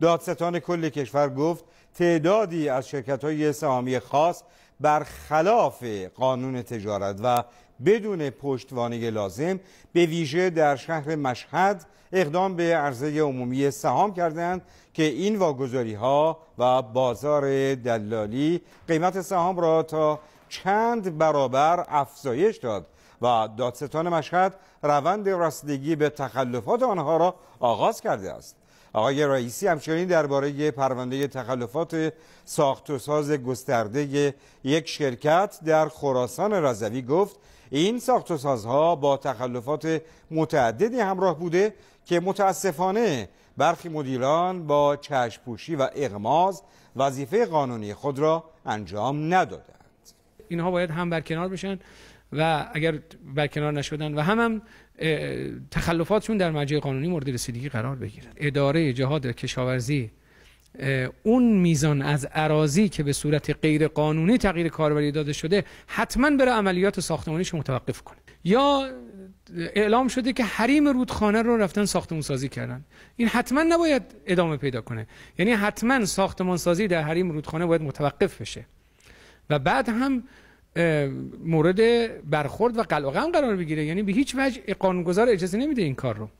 دادستان کل کشور گفت تعدادی از شرکت های سهامی خاص برخلاف قانون تجارت و بدون پشتوانه لازم به ویژه در شهر مشهد اقدام به عرضه عمومی سهام کردند که این واگذاری ها و بازار دلالی قیمت سهام را تا چند برابر افزایش داد و دادستان مشهد روند رسیدگی به تخلفات آنها را آغاز کرده است آقای رئیسی همچنین درباره پرونده تخلفات ساخت و ساز گسترده یک شرکت در خراسان رضوی گفت این ساخت و سازها با تخلفات متعددی همراه بوده که متاسفانه برخی مدیران با چشپوشی و اغماز وظیفه قانونی خود را انجام ندادند اینها باید هم کنار بشن و اگر کنار نشدن و هم هم تخلفاتشون در مرجع قانونی مورد رسیدگی قرار بگیرن اداره جهاد کشاورزی اون میزان از عراضی که به صورت غیر قانونی تغییر کاربری داده شده حتما بر عملیات ساختمانیش متوقف کنه یا اعلام شده که حریم رودخانه رو رفتن ساختمان سازی کردن این حتما نباید ادامه پیدا کنه یعنی حتما ساختمان سازی در حریم رودخانه باید متوقف بشه و بعد هم مورد برخورد و قلقم قرار بگیره یعنی به هیچ وجه قانونگذار اجازه نمیده این کار رو